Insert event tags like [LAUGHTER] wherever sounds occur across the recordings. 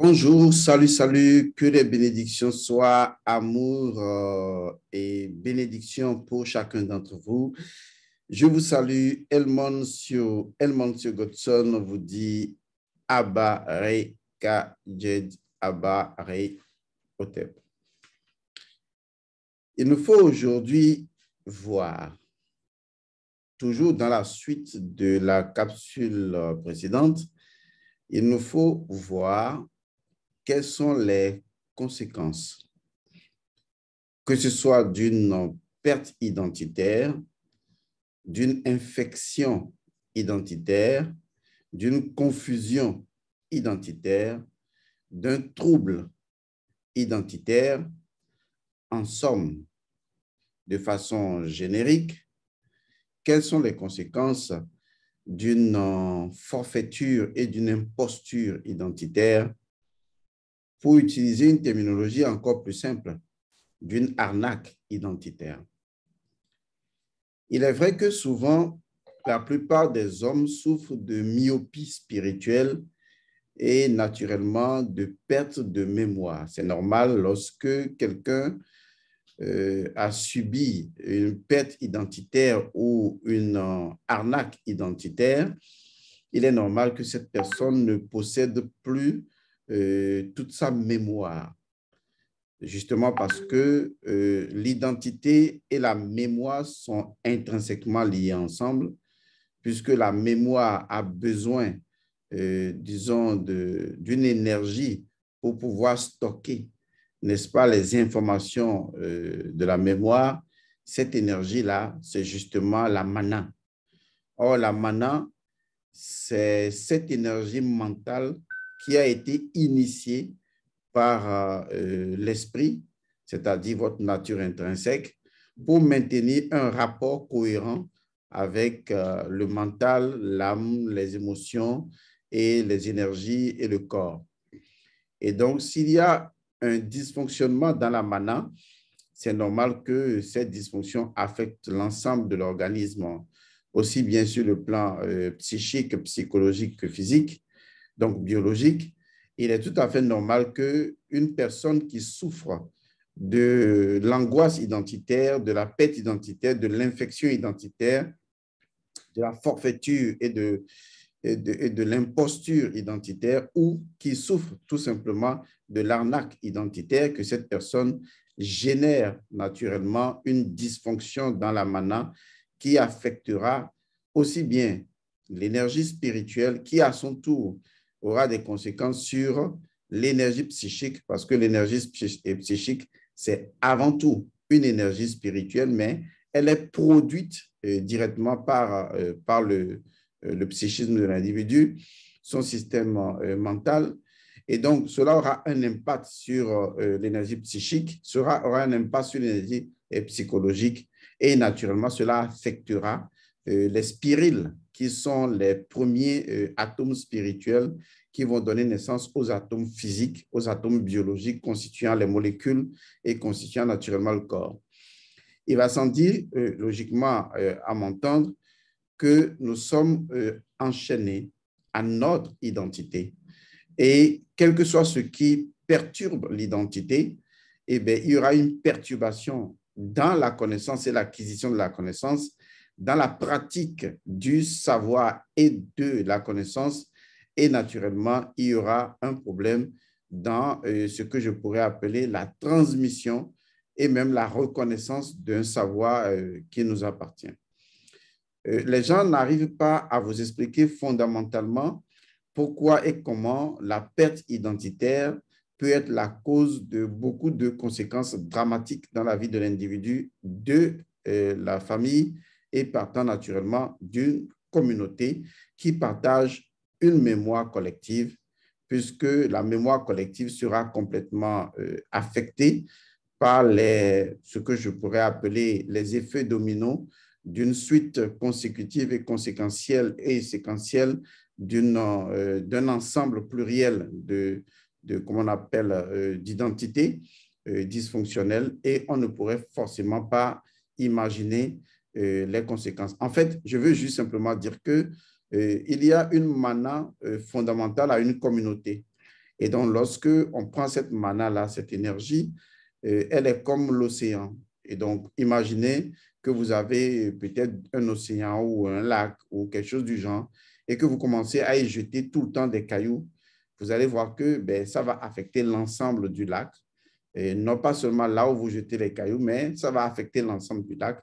Bonjour, salut, salut, que les bénédictions soient amour euh, et bénédiction pour chacun d'entre vous. Je vous salue, Elmoncio, Elmoncio Godson vous dit Abba Re Kajed Abba Re Il nous faut aujourd'hui voir, toujours dans la suite de la capsule précédente, il nous faut voir quelles sont les conséquences, que ce soit d'une perte identitaire, d'une infection identitaire, d'une confusion identitaire, d'un trouble identitaire, en somme, de façon générique, quelles sont les conséquences d'une forfaiture et d'une imposture identitaire pour utiliser une terminologie encore plus simple, d'une arnaque identitaire. Il est vrai que souvent, la plupart des hommes souffrent de myopie spirituelle et naturellement de perte de mémoire. C'est normal lorsque quelqu'un euh, a subi une perte identitaire ou une euh, arnaque identitaire, il est normal que cette personne ne possède plus euh, toute sa mémoire, justement parce que euh, l'identité et la mémoire sont intrinsèquement liées ensemble, puisque la mémoire a besoin, euh, disons, d'une énergie pour pouvoir stocker, n'est-ce pas, les informations de la mémoire. Cette énergie-là, c'est justement la mana. Or, la mana, c'est cette énergie mentale qui a été initié par euh, l'esprit, c'est-à-dire votre nature intrinsèque, pour maintenir un rapport cohérent avec euh, le mental, l'âme, les émotions et les énergies et le corps. Et donc, s'il y a un dysfonctionnement dans la mana, c'est normal que cette dysfonction affecte l'ensemble de l'organisme, aussi bien sur le plan euh, psychique, psychologique que physique donc biologique, il est tout à fait normal qu'une personne qui souffre de l'angoisse identitaire, de la perte identitaire, de l'infection identitaire, de la forfaiture et de, et de l'imposture identitaire ou qui souffre tout simplement de l'arnaque identitaire, que cette personne génère naturellement une dysfonction dans la mana qui affectera aussi bien l'énergie spirituelle qui, à son tour, aura des conséquences sur l'énergie psychique, parce que l'énergie psychique, c'est avant tout une énergie spirituelle, mais elle est produite euh, directement par, euh, par le, euh, le, psychisme de l'individu, son système mental. Et donc, cela aura un impact sur l'énergie psychique, sera aura un impact sur l'énergie psychologique, et naturellement, cela affectera les spiriles qui sont les premiers euh, atomes spirituels qui vont donner naissance aux atomes physiques, aux atomes biologiques constituant les molécules et constituant naturellement le corps. Il va sans dire, euh, logiquement, euh, à m'entendre, que nous sommes enchaînés à notre identité. Et quel que soit ce qui perturbe l'identité, eh il y aura une perturbation dans la connaissance et l'acquisition de la connaissance dans la pratique du savoir et de la connaissance. Et naturellement, il y aura un problème dans euh, ce que je pourrais appeler la transmission et même la reconnaissance d'un savoir euh, qui nous appartient. Euh, les gens n'arrivent pas à vous expliquer fondamentalement pourquoi et comment la perte identitaire peut être la cause de beaucoup de conséquences dramatiques dans la vie de l'individu, de la famille et partant naturellement d'une communauté qui partage une mémoire collective, puisque la mémoire collective sera complètement euh, affectée par ce que je pourrais appeler les effets dominos d'une suite consécutive et conséquentielle et séquentielle euh, d'un ensemble pluriel de, de on appelle, euh, d'identité et on ne pourrait forcément pas imaginer euh, les conséquences. En fait, je veux juste simplement dire que euh, il y a une mana euh, fondamentale à une communauté. Et donc, lorsque on prend cette mana-là, cette énergie, elle est comme l'océan. Et donc, imaginez que vous avez peut-être un océan ou un lac ou quelque chose du genre et que vous commencez à y jeter tout le temps des cailloux, vous allez voir que ben, ça va affecter l'ensemble du lac. Et non pas seulement là où vous jetez les cailloux, mais ça va affecter l'ensemble du lac.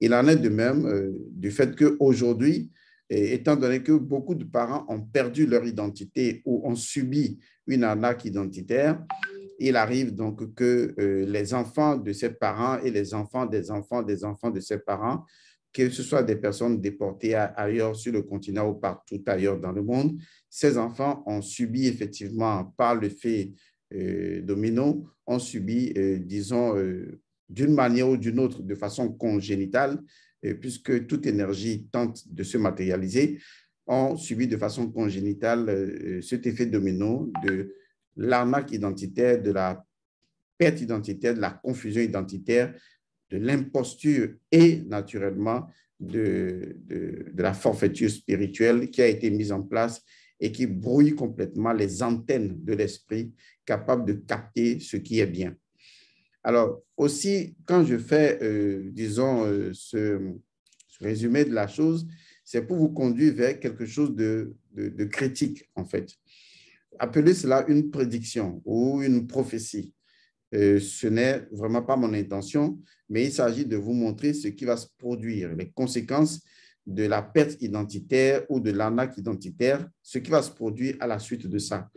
Il en est de même euh, du fait qu'aujourd'hui, étant donné que beaucoup de parents ont perdu leur identité ou ont subi une arnaque identitaire, il arrive donc que euh, les enfants de ces parents et les enfants des enfants des enfants de ces parents, que ce soit des personnes déportées ailleurs sur le continent ou partout ailleurs dans le monde, ces enfants ont subi effectivement par le fait euh, domino, ont subi, disons, d'une manière ou d'une autre de façon congénitale, euh, puisque toute énergie tente de se matérialiser, ont subi de façon congénitale euh, euh, cet effet domino de l'arnaque identitaire, de la perte identitaire, de la confusion identitaire, de l'imposture et naturellement de, de, la forfaiture spirituelle qui a été mise en place et qui brouille complètement les antennes de l'esprit capable de capter ce qui est bien. Alors, aussi, quand je fais, euh, disons, euh, ce, résumé de la chose, c'est pour vous conduire vers quelque chose de, critique, en fait. Appeler cela une prédiction ou une prophétie. Euh, ce n'est vraiment pas mon intention, mais il s'agit de vous montrer ce qui va se produire, les conséquences de la perte identitaire ou de l'arnaque identitaire, ce qui va se produire à la suite de ça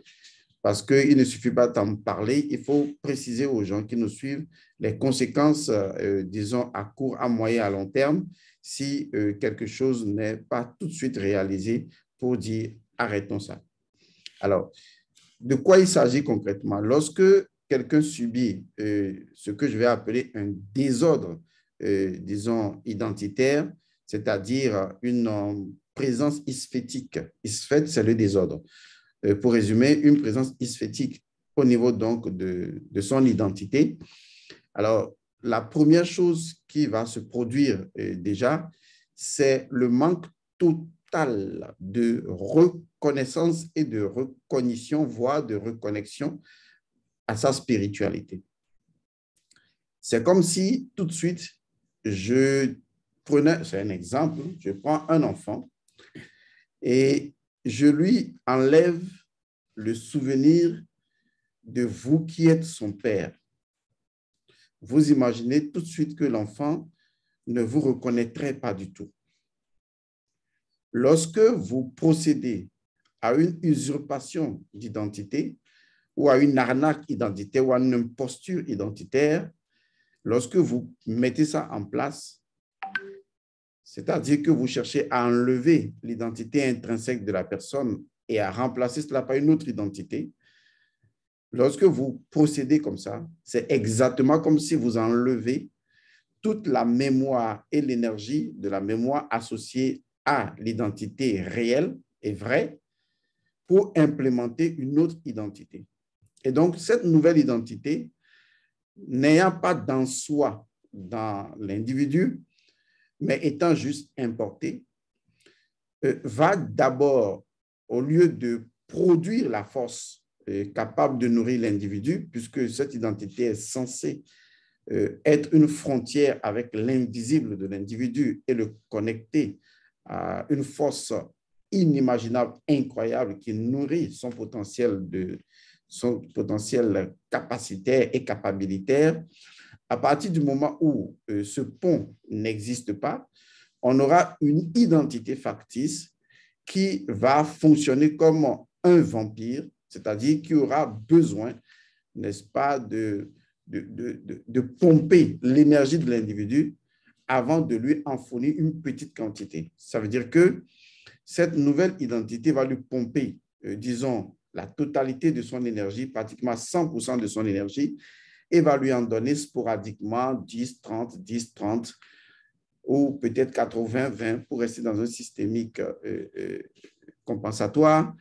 parce qu'il ne suffit pas d'en parler, il faut préciser aux gens qui nous suivent les conséquences, euh, disons, à court, à moyen, à long terme, si euh, quelque chose n'est pas tout de suite réalisé pour dire arrêtons ça. Alors, de quoi il s'agit concrètement Lorsque quelqu'un subit euh, ce que je vais appeler un désordre, disons, identitaire, c'est-à-dire une présence isphétique, isphète, c'est le désordre. Euh, pour résumer, une présence isphétique au niveau donc de, son identité. Alors, la première chose qui va se produire euh, déjà, c'est le manque total de reconnaissance et de reconnaissance, voire de reconnexion à sa spiritualité. C'est comme si tout de suite, je prenais, c'est un exemple, je prends un enfant et je lui enlève le souvenir de vous qui êtes son père. Vous imaginez tout de suite que l'enfant ne vous reconnaîtrait pas du tout. Lorsque vous procédez à une usurpation d'identité ou à une arnaque identitaire ou à une imposture identitaire, lorsque vous mettez ça en place, c'est-à-dire que vous cherchez à enlever l'identité intrinsèque de la personne et à remplacer cela par une autre identité. Lorsque vous procédez comme ça, c'est exactement comme si vous enlevez toute la mémoire et l'énergie de la mémoire associée à l'identité réelle et vraie pour implémenter une autre identité. Et donc, cette nouvelle identité, n'ayant pas dans soi, dans l'individu, mais étant juste importé, euh, va d'abord, au lieu de produire la force euh, capable de nourrir l'individu, puisque cette identité est censée euh, être une frontière avec l'invisible de l'individu et le connecter à une force inimaginable, incroyable, qui nourrit son potentiel, de, son potentiel capacitaire et capabilitaire, à partir du moment où euh, ce pont n'existe pas, on aura une identité factice qui va fonctionner comme un vampire, c'est-à-dire qui aura besoin, n'est-ce pas, de, de, pomper l'énergie de l'individu avant de lui en fournir une petite quantité. Ça veut dire que cette nouvelle identité va lui pomper, euh, disons, la totalité de son énergie, pratiquement 100% de son énergie, évaluer en donner sporadiquement 10, 30, 10, 30 ou peut-être 80, 20 pour rester dans un systémique euh, euh, compensatoire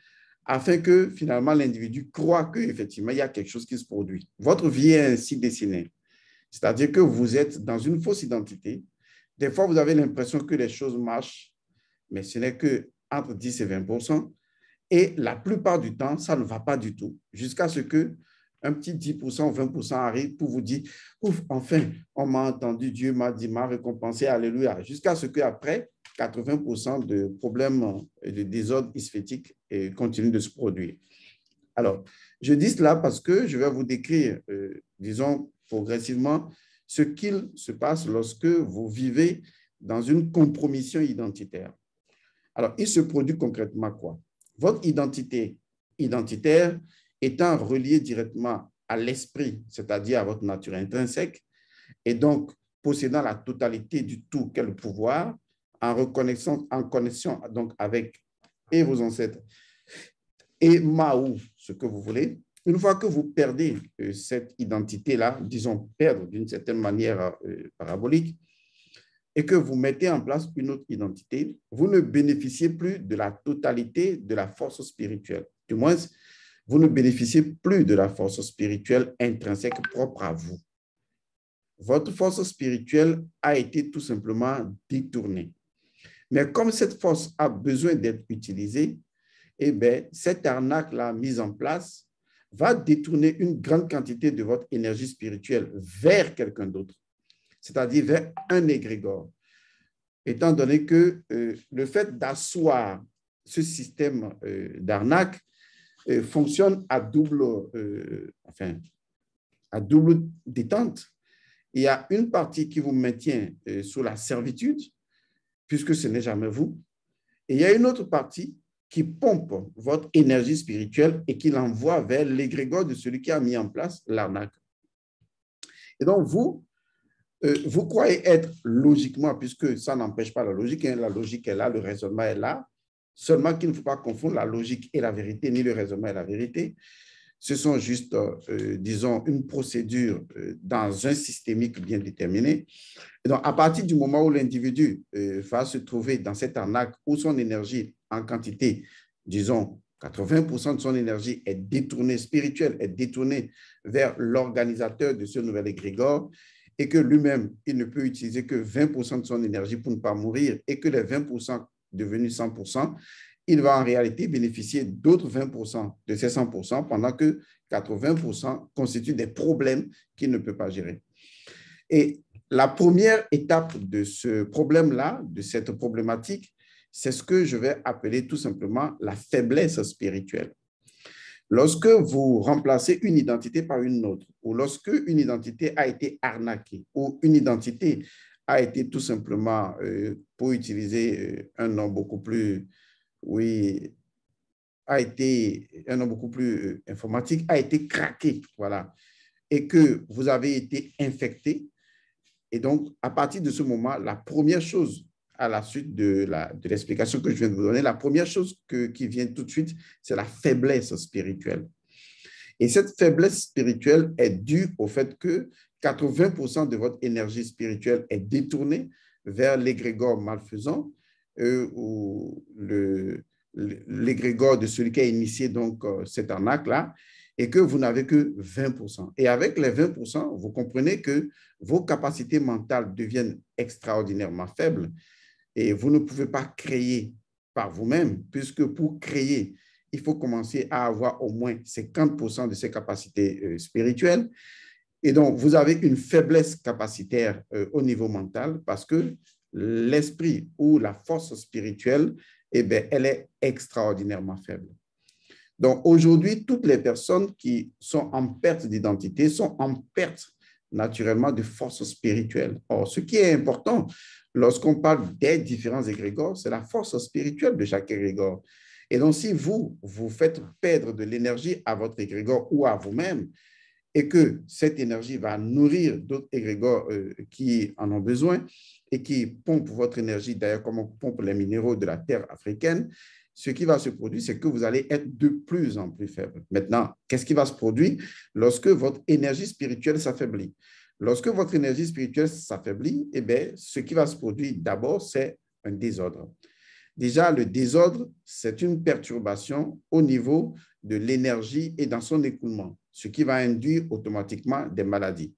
afin que finalement l'individu croit qu'effectivement il y a quelque chose qui se produit. Votre vie est ainsi dessinée. C'est-à-dire que vous êtes dans une fausse identité. Des fois, vous avez l'impression que les choses marchent, mais ce n'est que entre 10 et 20 Et la plupart du temps, ça ne va pas du tout, jusqu'à ce que un petit 10%, 20% arrive pour vous dire, ouf, enfin, on m'a entendu, Dieu m'a dit, m'a récompensé, alléluia. Jusqu'à ce qu'après, 80% de problèmes et de désordre isphétiques euh, continuent de se produire. Alors, je dis cela parce que je vais vous décrire, euh, disons, progressivement, ce qu'il se passe lorsque vous vivez dans une compromission identitaire. Alors, il se produit concrètement quoi Votre identité identitaire étant relié directement à l'esprit, c'est-à-dire à votre nature intrinsèque, et donc possédant la totalité du tout qu'est le pouvoir, en en connexion donc avec et vos ancêtres et Maou, ce que vous voulez, une fois que vous perdez euh, cette identité-là, disons perdre d'une certaine manière euh, parabolique, et que vous mettez en place une autre identité, vous ne bénéficiez plus de la totalité de la force spirituelle. Du moins, vous ne bénéficiez plus de la force spirituelle intrinsèque propre à vous. Votre force spirituelle a été tout simplement détournée. Mais comme cette force a besoin d'être utilisée, eh bien, cette arnaque-là mise en place va détourner une grande quantité de votre énergie spirituelle vers quelqu'un d'autre, c'est-à-dire vers un égrégore. Étant donné que euh, le fait d'asseoir ce système euh, d'arnaque euh, fonctionne à double, euh, enfin, à double détente. Il y a une partie qui vous maintient euh, sous la servitude, puisque ce n'est jamais vous. Et il y a une autre partie qui pompe votre énergie spirituelle et qui l'envoie vers l'égrégore de celui qui a mis en place l'arnaque. Et donc, vous, vous croyez être logiquement, puisque ça n'empêche pas la logique, hein, la logique est là, le raisonnement est là, Seulement qu'il ne faut pas confondre la logique et la vérité, ni le raisonnement et la vérité. Ce sont juste, euh, euh, disons, une procédure euh, dans un systémique bien déterminé. donc, à partir du moment où l'individu va se trouver dans cette arnaque où son énergie en quantité, disons, 80% de son énergie est détournée spirituelle, est détournée vers l'organisateur de ce nouvel égrégore, et que lui-même, il ne peut utiliser que 20% de son énergie pour ne pas mourir, et que les 20% devenu 100%, il va en réalité bénéficier d'autres 20% de ces 100%, pendant que 80% constituent des problèmes qu'il ne peut pas gérer. Et la première étape de ce problème-là, de cette problématique, c'est ce que je vais appeler tout simplement la faiblesse spirituelle. Lorsque vous remplacez une identité par une autre, ou lorsque une identité a été arnaquée, ou une identité a été tout simplement, euh, pour utiliser euh, un nom beaucoup plus, oui, a été un nom beaucoup plus euh, informatique, a été craqué, voilà, et que vous avez été infecté. Et donc, à partir de ce moment, la première chose à la suite de l'explication de que je viens de vous donner, la première chose qui vient tout de suite, c'est la faiblesse spirituelle. Et cette faiblesse spirituelle est due au fait que 80% de votre énergie spirituelle est détournée vers l'égrégore malfaisant euh, ou l'égrégore de celui qui a initié donc euh, cet arnaque-là et que vous n'avez que 20%. Et avec les 20%, vous comprenez que vos capacités mentales deviennent extraordinairement faibles et vous ne pouvez pas créer par vous-même puisque pour créer, il faut commencer à avoir au moins 50% de ces capacités euh, spirituelles. Et donc, vous avez une faiblesse capacitaire euh, au niveau mental parce que l'esprit ou la force spirituelle, eh ben, elle est extraordinairement faible. Donc, aujourd'hui, toutes les personnes qui sont en perte d'identité sont en perte naturellement de force spirituelle. Or, ce qui est important lorsqu'on parle des différents égrégores, c'est la force spirituelle de chaque égrégore. Et donc, si vous, vous faites perdre de l'énergie à votre égrégore ou à vous-même, et que cette énergie va nourrir d'autres égrégores euh, qui en ont besoin et qui pompent votre énergie, d'ailleurs comme on pompe les minéraux de la terre africaine, ce qui va se produire, c'est que vous allez être de plus en plus faible. Maintenant, qu'est-ce qui va se produire lorsque votre énergie spirituelle s'affaiblit Lorsque votre énergie spirituelle s'affaiblit, eh bien, ce qui va se produire d'abord, c'est un désordre. Déjà, le désordre, c'est une perturbation au niveau de l'énergie et dans son écoulement ce qui va induire automatiquement des maladies.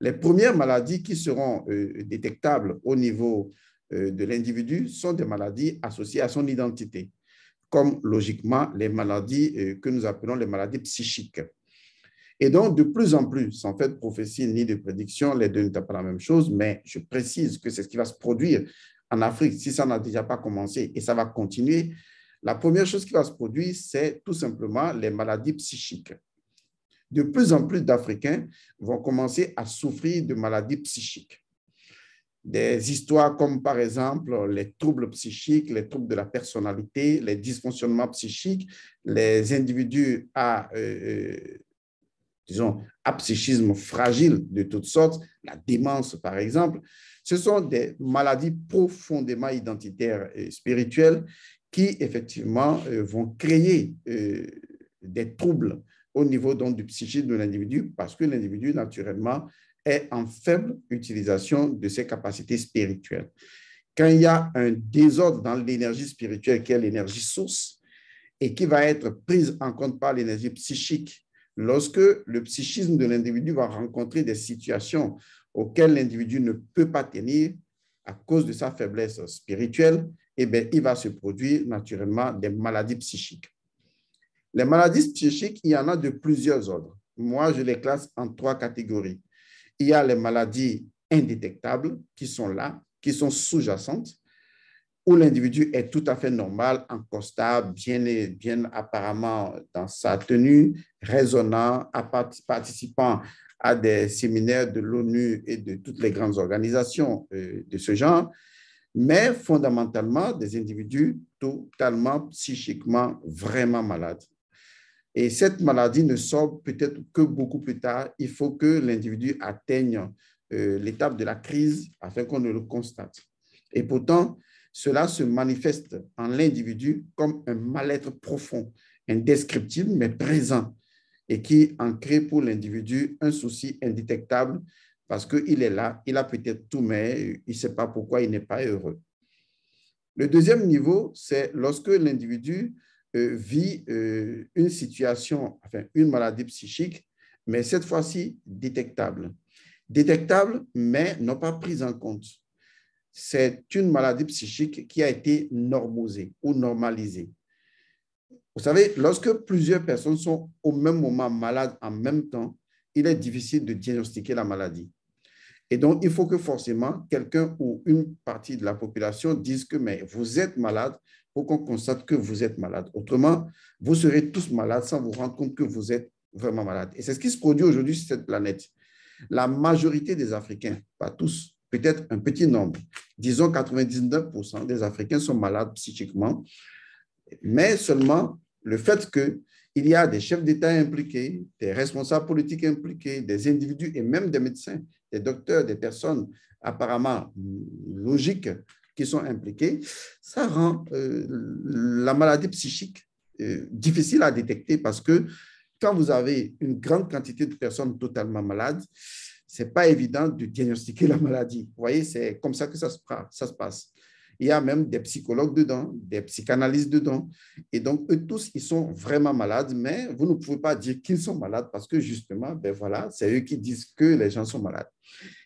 Les premières maladies qui seront euh, détectables au niveau euh, de l'individu sont des maladies associées à son identité, comme logiquement les maladies euh, que nous appelons les maladies psychiques. Et donc, de plus en plus, sans faire de prophétie ni de prédiction, les deux n'étaient pas la même chose, mais je précise que c'est ce qui va se produire en Afrique, si ça n'a déjà pas commencé, et ça va continuer. La première chose qui va se produire, c'est tout simplement les maladies psychiques de plus en plus d'Africains vont commencer à souffrir de maladies psychiques. Des histoires comme par exemple les troubles psychiques, les troubles de la personnalité, les dysfonctionnements psychiques, les individus à, euh, euh, disons, à psychisme fragile de toutes sortes, la démence par exemple, ce sont des maladies profondément identitaires et spirituelles qui effectivement euh, vont créer des troubles au niveau donc du psychisme de l'individu parce que l'individu, naturellement, est en faible utilisation de ses capacités spirituelles. Quand il y a un désordre dans l'énergie spirituelle, qui est l'énergie source, et qui va être prise en compte par l'énergie psychique, lorsque le psychisme de l'individu va rencontrer des situations auxquelles l'individu ne peut pas tenir à cause de sa faiblesse spirituelle, eh bien, il va se produire naturellement des maladies psychiques. Les maladies psychiques, il y en a de plusieurs ordres. Moi, je les classe en trois catégories. Il y a les maladies indétectables qui sont là, qui sont sous-jacentes, où l'individu est tout à fait normal, en constat, bien, bien apparemment dans sa tenue, raisonnant, participant à des séminaires de l'ONU et de toutes les grandes organisations euh, de ce genre, mais fondamentalement des individus totalement psychiquement vraiment malades. Et cette maladie ne sort peut-être que beaucoup plus tard. Il faut que l'individu atteigne euh, l'étape de la crise afin qu'on ne le constate. Et pourtant, cela se manifeste en l'individu comme un mal-être profond, indescriptible mais présent, et qui en crée pour l'individu un souci indétectable parce qu'il est là, il a peut-être tout, mais il ne sait pas pourquoi il n'est pas heureux. Le deuxième niveau, c'est lorsque l'individu euh, vit euh, une situation, enfin une maladie psychique, mais cette fois-ci détectable. Détectable, mais non pas prise en compte. C'est une maladie psychique qui a été normosée ou normalisée. Vous savez, lorsque plusieurs personnes sont au même moment malades en même temps, il est difficile de diagnostiquer la maladie. Et donc, il faut que forcément quelqu'un ou une partie de la population dise que mais vous êtes malade, pour qu'on constate que vous êtes malade. Autrement, vous serez tous malades sans vous rendre compte que vous êtes vraiment malade. Et c'est ce qui se produit aujourd'hui sur cette planète. La majorité des Africains, pas tous, peut-être un petit nombre, disons 99% des Africains sont malades psychiquement, mais seulement le fait qu'il y a des chefs d'État impliqués, des responsables politiques impliqués, des individus et même des médecins, des docteurs, des personnes apparemment logiques qui sont impliqués, ça rend euh, la maladie psychique euh, difficile à détecter parce que quand vous avez une grande quantité de personnes totalement malades, ce n'est pas évident de diagnostiquer la maladie. Vous voyez, c'est comme ça que ça se, ça se passe. Il y a même des psychologues dedans, des psychanalystes dedans. Et donc, eux tous, ils sont vraiment malades, mais vous ne pouvez pas dire qu'ils sont malades parce que justement, ben voilà, c'est eux qui disent que les gens sont malades.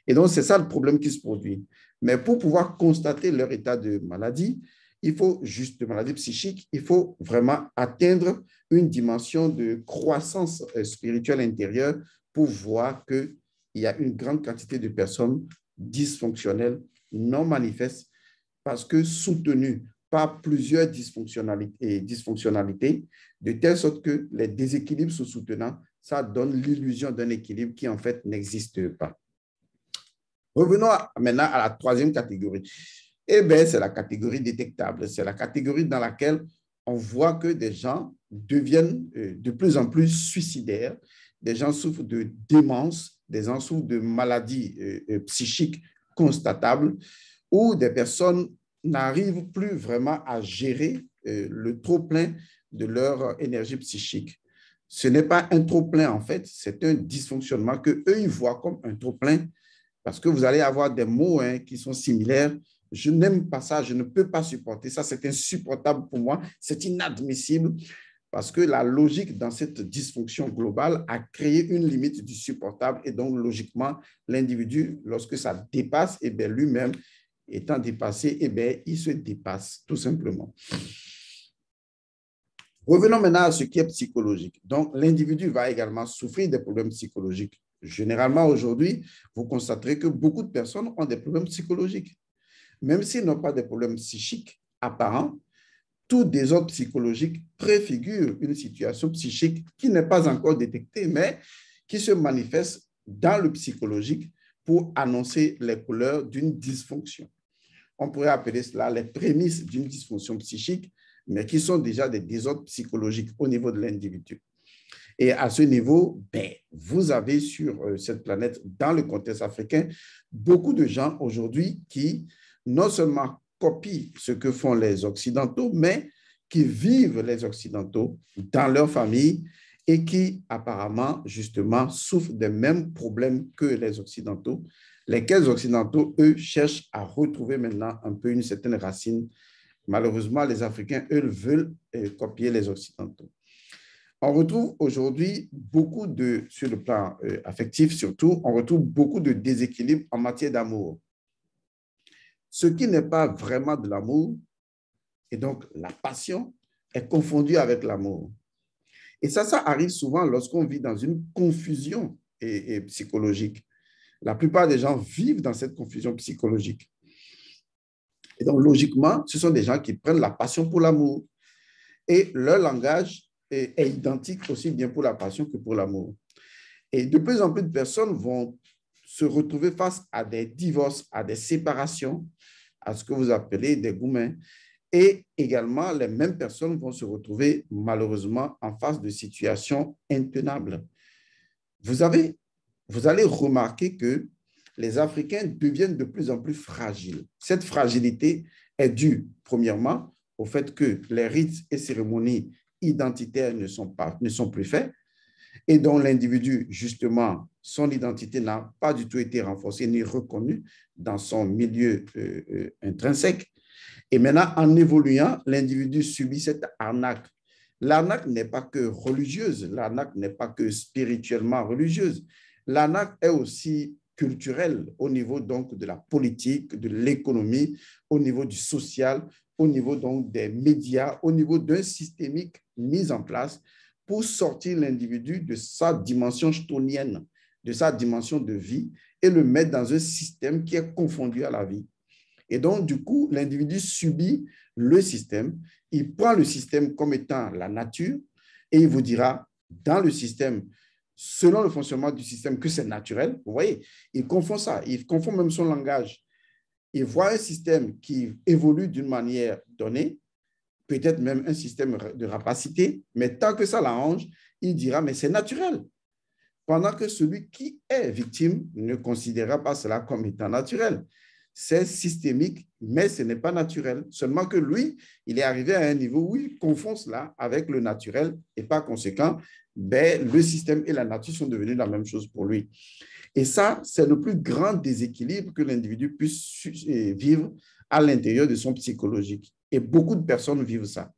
Et donc, c'est ça le problème qui se produit. Mais pour pouvoir constater leur état de maladie, il faut juste maladie psychique, il faut vraiment atteindre une dimension de croissance euh, spirituelle intérieure pour voir qu'il y a une grande quantité de personnes dysfonctionnelles, non manifestes, parce que soutenues par plusieurs dysfonctionnalités, dysfonctionnalités, de telle sorte que les déséquilibres se soutenant, ça donne l'illusion d'un équilibre qui en fait n'existe pas. Revenons maintenant à la troisième catégorie. Eh bien, c'est la catégorie détectable. C'est la catégorie dans laquelle on voit que des gens deviennent euh, de plus en plus suicidaires, des gens souffrent de démence, des gens souffrent de maladies euh, euh, psychiques constatables, ou des personnes n'arrivent plus vraiment à gérer le trop-plein de leur énergie psychique. Ce n'est pas un trop-plein, en fait, c'est un dysfonctionnement que eux, ils voient comme un trop-plein parce que vous allez avoir des mots hein, qui sont similaires. Je n'aime pas ça, je ne peux pas supporter ça, c'est insupportable pour moi, c'est inadmissible. Parce que la logique dans cette dysfonction globale a créé une limite du supportable et donc logiquement, l'individu, lorsque ça dépasse, eh lui-même étant dépassé, eh il se dépasse tout simplement. Revenons maintenant à ce qui est psychologique. Donc, l'individu va également souffrir des problèmes psychologiques Généralement, aujourd'hui, vous constaterez que beaucoup de personnes ont des problèmes psychologiques. Même s'ils n'ont pas des problèmes psychiques apparents, tout désordre psychologique préfigure une situation psychique qui n'est pas encore détectée, mais qui se manifeste dans le psychologique pour annoncer les couleurs d'une dysfonction. On pourrait appeler cela les prémices d'une dysfonction psychique, mais qui sont déjà des désordres psychologiques au niveau de l'individu. Et à ce niveau, ben, vous avez sur euh, cette planète, dans le contexte africain, beaucoup de gens aujourd'hui qui non seulement copient ce que font les Occidentaux, mais qui vivent les Occidentaux dans leur famille et qui apparemment, justement, souffrent des mêmes problèmes que les Occidentaux, lesquels les Occidentaux, eux, cherchent à retrouver maintenant un peu une certaine racine. Malheureusement, les Africains, eux, veulent euh, copier les Occidentaux on retrouve aujourd'hui beaucoup de, sur le plan euh, affectif surtout, on retrouve beaucoup de déséquilibre en matière d'amour. Ce qui n'est pas vraiment de l'amour, et donc la passion, est confondu avec l'amour. Et ça, ça arrive souvent lorsqu'on vit dans une confusion psychologique. La plupart des gens vivent dans cette confusion psychologique. Et donc, logiquement, ce sont des gens qui prennent la passion pour l'amour. Et leur langage est identique aussi bien pour la passion que pour l'amour. Et de plus en plus de personnes vont se retrouver face à des divorces, à des séparations, à ce que vous appelez des goumets, Et également, les mêmes personnes vont se retrouver malheureusement en face de situations intenables. Vous, avez, vous allez remarquer que les Africains deviennent de plus en plus fragiles. Cette fragilité est due, premièrement, au fait que les rites et cérémonies identitaires ne sont, pas, ne sont plus faits et dont l'individu, justement, son identité n'a pas du tout été renforcée ni reconnue dans son milieu euh, euh, intrinsèque. Et maintenant, en évoluant, l'individu subit cette arnaque. L'arnaque n'est pas que religieuse, l'arnaque n'est pas que spirituellement religieuse. L'arnaque est aussi culturel, au niveau donc de la politique, de l'économie, au niveau du social, au niveau donc des médias, au niveau d'un systémique mis en place pour sortir l'individu de sa dimension stonienne, de sa dimension de vie et le mettre dans un système qui est confondu à la vie. Et donc, du coup, l'individu subit le système, il prend le système comme étant la nature et il vous dira, dans le système, selon le fonctionnement du système que c'est naturel. Vous voyez, il confond ça, il confond même son langage. Il voit un système qui évolue d'une manière donnée, peut-être même un système de rapacité, mais tant que ça l'arrange, il dira, mais c'est naturel. Pendant que celui qui est victime ne considérera pas cela comme étant naturel c'est systémique, mais ce n'est pas naturel. Seulement que lui, il est arrivé à un niveau où il confond cela avec le naturel et par conséquent, ben, le système et la nature sont devenus la même chose pour lui. Et ça, c'est le plus grand déséquilibre que l'individu puisse euh, vivre à l'intérieur de son psychologique. Et beaucoup de personnes vivent ça.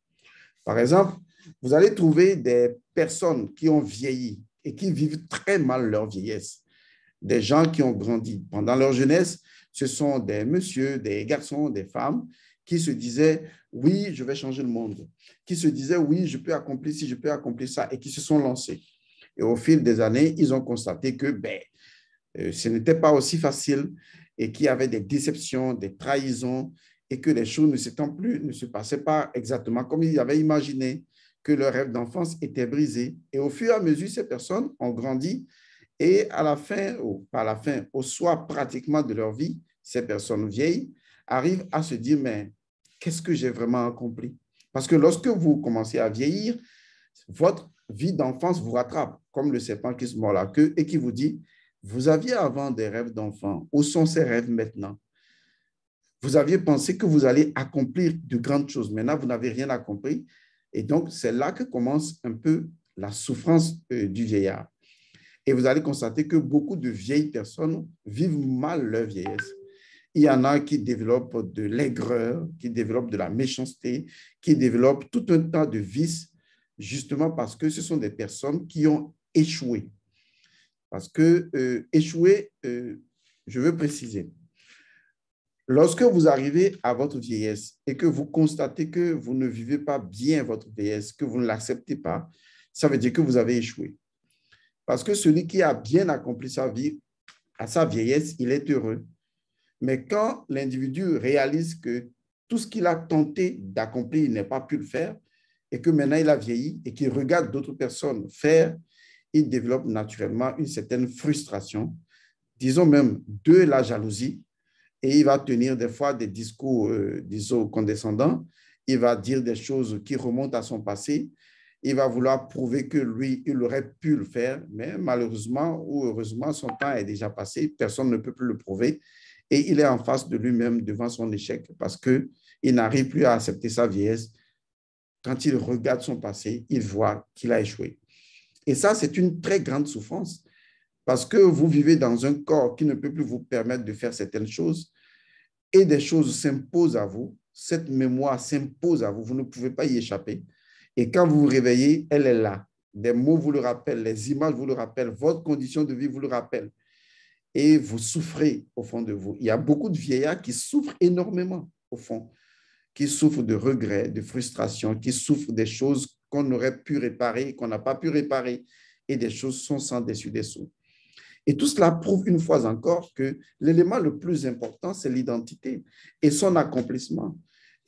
Par exemple, vous allez trouver des personnes qui ont vieilli et qui vivent très mal leur vieillesse. Des gens qui ont grandi pendant leur jeunesse, ce sont des messieurs, des garçons, des femmes qui se disaient oui, je vais changer le monde, qui se disaient oui, je peux accomplir si je peux accomplir ça, et qui se sont lancés. Et au fil des années, ils ont constaté que ben, euh, ce n'était pas aussi facile et qu'il y avait des déceptions, des trahisons, et que les choses ne, plus, ne se passaient pas exactement comme ils avaient imaginé, que leur rêve d'enfance était brisé. Et au fur et à mesure, ces personnes ont grandi et à la fin, ou pas la fin, au soir pratiquement de leur vie, ces personnes vieilles, arrivent à se dire, mais qu'est-ce que j'ai vraiment accompli Parce que lorsque vous commencez à vieillir, votre vie d'enfance vous rattrape, comme le serpent qui se mord la queue et qui vous dit, vous aviez avant des rêves d'enfant, où sont ces rêves maintenant Vous aviez pensé que vous allez accomplir de grandes choses, maintenant vous n'avez rien accompli. Et donc, c'est là que commence un peu la souffrance euh, du vieillard. Et vous allez constater que beaucoup de vieilles personnes vivent mal leur vieillesse. Il y en a qui développent de l'aigreur, qui développent de la méchanceté, qui développent tout un tas de vices, justement parce que ce sont des personnes qui ont échoué. Parce que euh, échouer, euh, je veux préciser, lorsque vous arrivez à votre vieillesse et que vous constatez que vous ne vivez pas bien votre vieillesse, que vous ne l'acceptez pas, ça veut dire que vous avez échoué. Parce que celui qui a bien accompli sa vie, à sa vieillesse, il est heureux. Mais quand l'individu réalise que tout ce qu'il a tenté d'accomplir, il n'a pas pu le faire, et que maintenant il a vieilli et qu'il regarde d'autres personnes faire, il développe naturellement une certaine frustration, disons même de la jalousie, et il va tenir des fois des discours, euh, disons, condescendants, il va dire des choses qui remontent à son passé, il va vouloir prouver que lui, il aurait pu le faire, mais malheureusement ou heureusement, son temps est déjà passé, personne ne peut plus le prouver, et il est en face de lui-même devant son échec parce que il n'arrive plus à accepter sa vieillesse. Quand il regarde son passé, il voit qu'il a échoué. Et ça, c'est une très grande souffrance parce que vous vivez dans un corps qui ne peut plus vous permettre de faire certaines choses et des choses s'imposent à vous. Cette mémoire s'impose à vous. Vous ne pouvez pas y échapper. Et quand vous vous réveillez, elle est là. Des mots vous le rappellent, les images vous le rappellent, votre condition de vie vous le rappelle et vous souffrez au fond de vous. Il y a beaucoup de vieillards qui souffrent énormément au fond, qui souffrent de regrets, de frustrations, qui souffrent des choses qu'on aurait pu réparer, qu'on n'a pas pu réparer, et des choses sont sans dessus dessous. Et tout cela prouve une fois encore que l'élément le plus important, c'est l'identité et son accomplissement.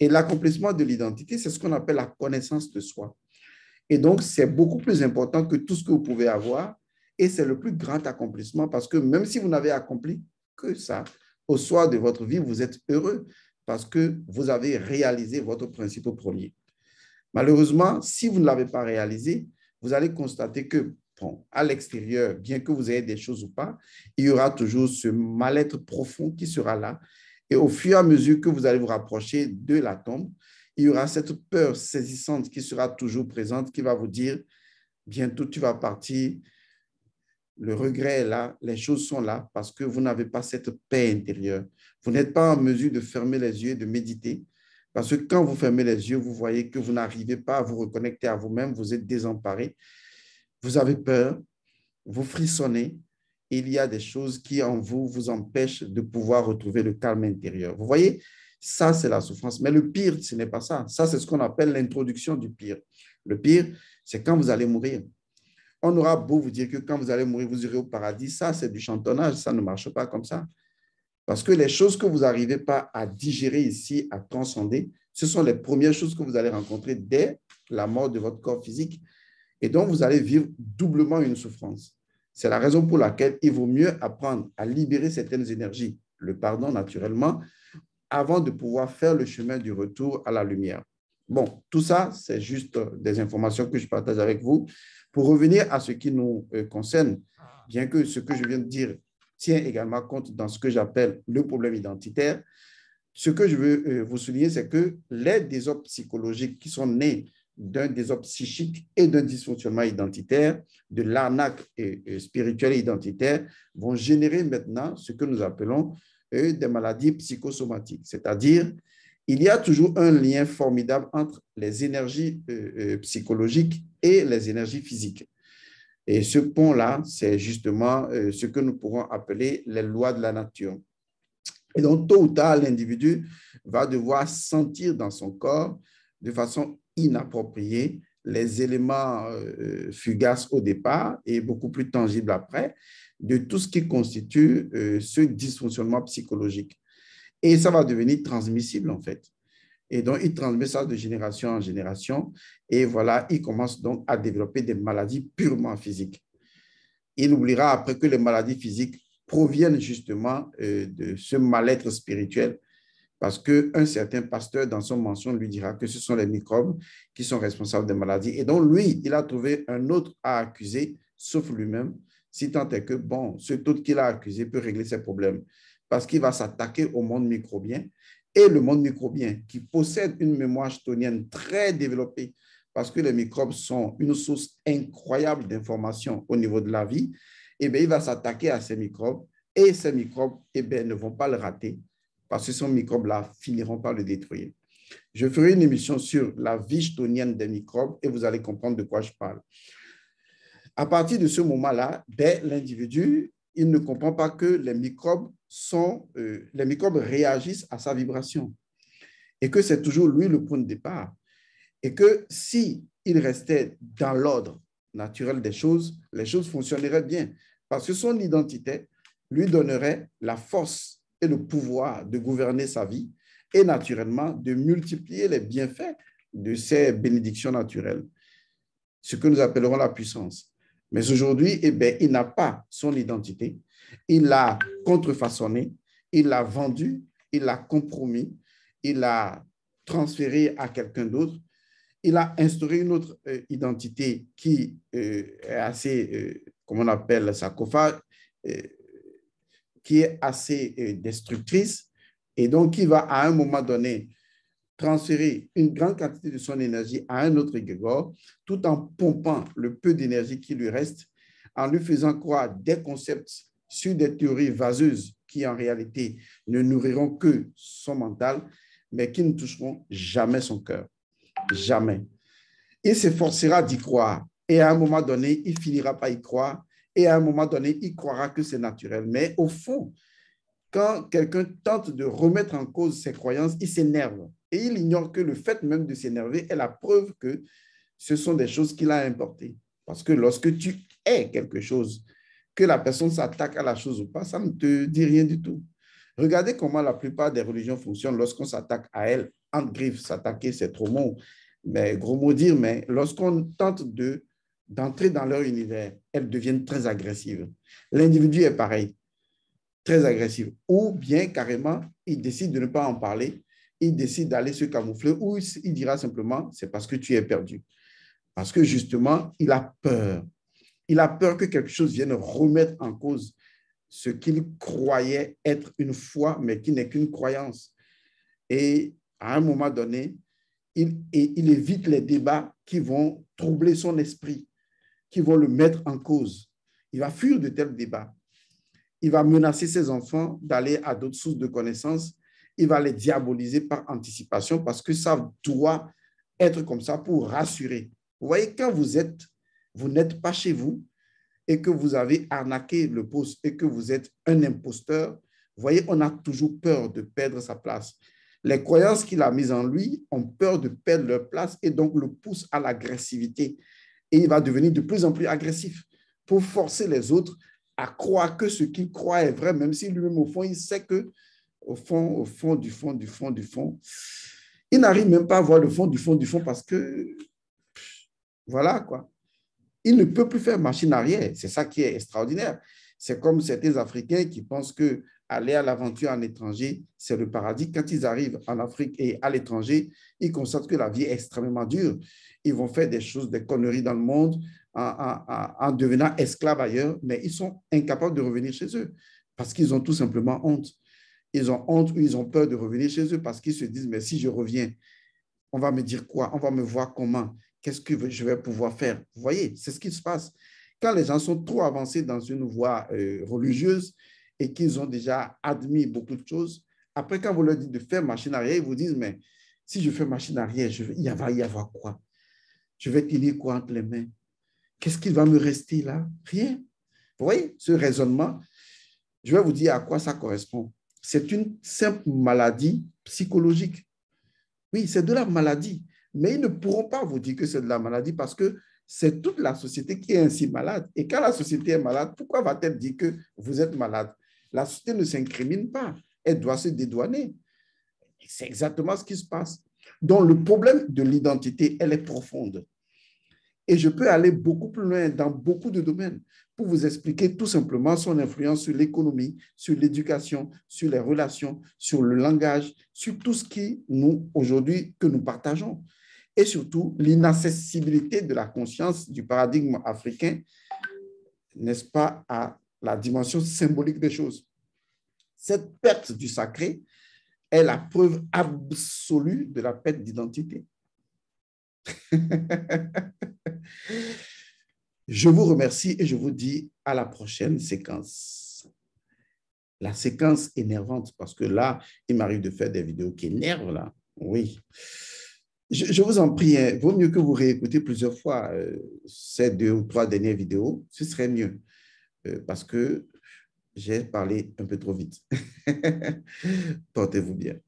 Et l'accomplissement de l'identité, c'est ce qu'on appelle la connaissance de soi. Et donc, c'est beaucoup plus important que tout ce que vous pouvez avoir et c'est le plus grand accomplissement parce que même si vous n'avez accompli que ça, au soir de votre vie, vous êtes heureux parce que vous avez réalisé votre principe premier. Malheureusement, si vous ne l'avez pas réalisé, vous allez constater que, bon, à l'extérieur, bien que vous ayez des choses ou pas, il y aura toujours ce mal-être profond qui sera là. Et au fur et à mesure que vous allez vous rapprocher de la tombe, il y aura cette peur saisissante qui sera toujours présente, qui va vous dire, bientôt tu vas partir, le regret est là, les choses sont là parce que vous n'avez pas cette paix intérieure. Vous n'êtes pas en mesure de fermer les yeux et de méditer parce que quand vous fermez les yeux, vous voyez que vous n'arrivez pas à vous reconnecter à vous-même, vous êtes désemparé, vous avez peur, vous frissonnez. Il y a des choses qui en vous vous empêchent de pouvoir retrouver le calme intérieur. Vous voyez, ça c'est la souffrance. Mais le pire, ce n'est pas ça. Ça c'est ce qu'on appelle l'introduction du pire. Le pire, c'est quand vous allez mourir. On aura beau vous dire que quand vous allez mourir, vous irez au paradis. Ça, c'est du chantonnage. Ça ne marche pas comme ça. Parce que les choses que vous n'arrivez pas à digérer ici, à transcender, ce sont les premières choses que vous allez rencontrer dès la mort de votre corps physique. Et donc, vous allez vivre doublement une souffrance. C'est la raison pour laquelle il vaut mieux apprendre à libérer certaines énergies, le pardon naturellement, avant de pouvoir faire le chemin du retour à la lumière. Bon, tout ça, c'est juste des informations que je partage avec vous. Pour revenir à ce qui nous euh, concerne, ah. bien que ce que je viens de dire tient également compte dans ce que j'appelle le problème identitaire, ce que je veux euh, vous souligner, c'est que les désordres psychologiques qui sont nés d'un désordre psychique et d'un dysfonctionnement identitaire, de l'arnaque euh, spirituelle et identitaire, vont générer maintenant ce que nous appelons des maladies psychosomatiques, c'est-à-dire il y a toujours un lien formidable entre les énergies euh, euh, psychologiques et les énergies physiques. Et ce pont-là, c'est justement euh, ce que nous pourrons appeler les lois de la nature. Et donc, tôt ou tard, l'individu va devoir sentir dans son corps, de façon inappropriée, les éléments fugaces au départ et beaucoup plus tangibles après, de tout ce qui constitue ce dysfonctionnement psychologique. Et ça va devenir transmissible, en fait. Et donc, il transmet ça de génération en génération. Et voilà, il commence donc à développer des maladies purement physiques. Il oubliera après que les maladies physiques proviennent justement euh, de ce mal-être spirituel. Parce qu'un certain pasteur, dans son mention, lui dira que ce sont les microbes qui sont responsables des maladies. Et donc, lui, il a trouvé un autre à accuser, sauf lui-même, si tant est que, bon, ce autre qu'il a accusé peut régler ses problèmes parce qu'il va s'attaquer au monde microbien. Et le monde microbien, qui possède une mémoire stonienne très développée, parce que les microbes sont une source incroyable d'informations au niveau de la vie, eh bien, il va s'attaquer à ces microbes et ces microbes eh bien, ne vont pas le rater parce que ces microbes-là finiront par le détruire. Je ferai une émission sur la vie stonienne des microbes et vous allez comprendre de quoi je parle. À partir de ce moment-là, dès ben, l'individu il ne comprend pas que les microbes, sont, euh, les microbes réagissent à sa vibration et que c'est toujours lui le point de départ. Et que si il restait dans l'ordre naturel des choses, les choses fonctionneraient bien parce que son identité lui donnerait la force et le pouvoir de gouverner sa vie et naturellement de multiplier les bienfaits de ses bénédictions naturelles, ce que nous appellerons la puissance. Mais aujourd'hui, eh bien, il n'a pas son identité. Il l'a contrefaçonné, il l'a vendu, il l'a compromis, il l'a transféré à quelqu'un d'autre. Il a instauré une autre euh, identité qui euh, est assez, euh, comme on appelle ça, COFA, qui est assez destructrice et donc qui va à un moment donné transférer une grande quantité de son énergie à un autre égrégore, tout en pompant le peu d'énergie qui lui reste, en lui faisant croire des concepts sur des théories vaseuses qui en réalité ne nourriront que son mental, mais qui ne toucheront jamais son cœur. Jamais. Il s'efforcera d'y croire et à un moment donné, il finira par y croire et à un moment donné, il croira que c'est naturel. Mais au fond, quand quelqu'un tente de remettre en cause ses croyances, il s'énerve. Et il ignore que le fait même de s'énerver est la preuve que ce sont des choses qu'il a importées. Parce que lorsque tu es quelque chose, que la personne s'attaque à la chose ou pas, ça ne te dit rien du tout. Regardez comment la plupart des religions fonctionnent lorsqu'on s'attaque à elles. En griffe, s'attaquer, c'est trop bon, mais gros mot dire, mais lorsqu'on tente de d'entrer dans leur univers, elles deviennent très agressives. L'individu est pareil, très agressif. Ou bien carrément, il décide de ne pas en parler il décide d'aller se camoufler ou il dira simplement, c'est parce que tu es perdu. Parce que justement, il a peur. Il a peur que quelque chose vienne remettre en cause ce qu'il croyait être une foi, mais qui n'est qu'une croyance. Et à un moment donné, il, il évite les débats qui vont troubler son esprit, qui vont le mettre en cause. Il va fuir de tels débats. Il va menacer ses enfants d'aller à d'autres sources de connaissances il va les diaboliser par anticipation parce que ça doit être comme ça pour rassurer. Vous voyez, quand vous êtes, vous n'êtes pas chez vous et que vous avez arnaqué le poste et que vous êtes un imposteur, vous voyez, on a toujours peur de perdre sa place. Les croyances qu'il a mises en lui ont peur de perdre leur place et donc le poussent à l'agressivité. Et il va devenir de plus en plus agressif pour forcer les autres à croire que ce qu'il croit est vrai, même si lui-même, au fond, il sait que au fond, au fond du fond, du fond, du fond. Il n'arrive même pas à voir le fond du fond, du fond parce que, voilà quoi. Il ne peut plus faire machine arrière. C'est ça qui est extraordinaire. C'est comme certains Africains qui pensent que aller à l'aventure en étranger, c'est le paradis. Quand ils arrivent en Afrique et à l'étranger, ils constatent que la vie est extrêmement dure. Ils vont faire des choses, des conneries dans le monde en devenant esclaves ailleurs, mais ils sont incapables de revenir chez eux parce qu'ils ont tout simplement honte ils ont honte ou ils ont peur de revenir chez eux parce qu'ils se disent, mais si je reviens, on va me dire quoi On va me voir comment Qu'est-ce que je vais pouvoir faire Vous voyez, c'est ce qui se passe. Quand les gens sont trop avancés dans une voie euh, religieuse et qu'ils ont déjà admis beaucoup de choses, après, quand vous leur dites de faire machine arrière, ils vous disent, mais si je fais machine arrière, je il va y avoir quoi Je vais tenir quoi entre les mains Qu'est-ce qui va me rester là Rien. Vous voyez, ce raisonnement, je vais vous dire à quoi ça correspond c'est une simple maladie psychologique. Oui, c'est de la maladie, mais ils ne pourront pas vous dire que c'est de la maladie parce que c'est toute la société qui est ainsi malade. Et quand la société est malade, pourquoi va-t-elle dire que vous êtes malade La société ne s'incrimine pas, elle doit se dédouaner. C'est exactement ce qui se passe. Donc le problème de l'identité, elle est profonde. Et je peux aller beaucoup plus loin dans beaucoup de domaines pour vous expliquer tout simplement son influence sur l'économie, sur l'éducation, sur les relations, sur le langage, sur tout ce qui nous, aujourd'hui, que nous partageons. Et surtout, l'inaccessibilité de la conscience du paradigme africain, n'est-ce pas, à la dimension symbolique des choses. Cette perte du sacré est la preuve absolue de la perte d'identité. [LAUGHS] je vous remercie et je vous dis à la prochaine séquence. La séquence énervante, parce que là, il m'arrive de faire des vidéos qui énervent, là. Oui. Je, vous en prie, hein, vaut mieux que vous réécoutez plusieurs fois euh, ces deux ou trois dernières vidéos, ce serait mieux, euh, parce que j'ai parlé un peu trop vite. [LAUGHS] Portez-vous bien.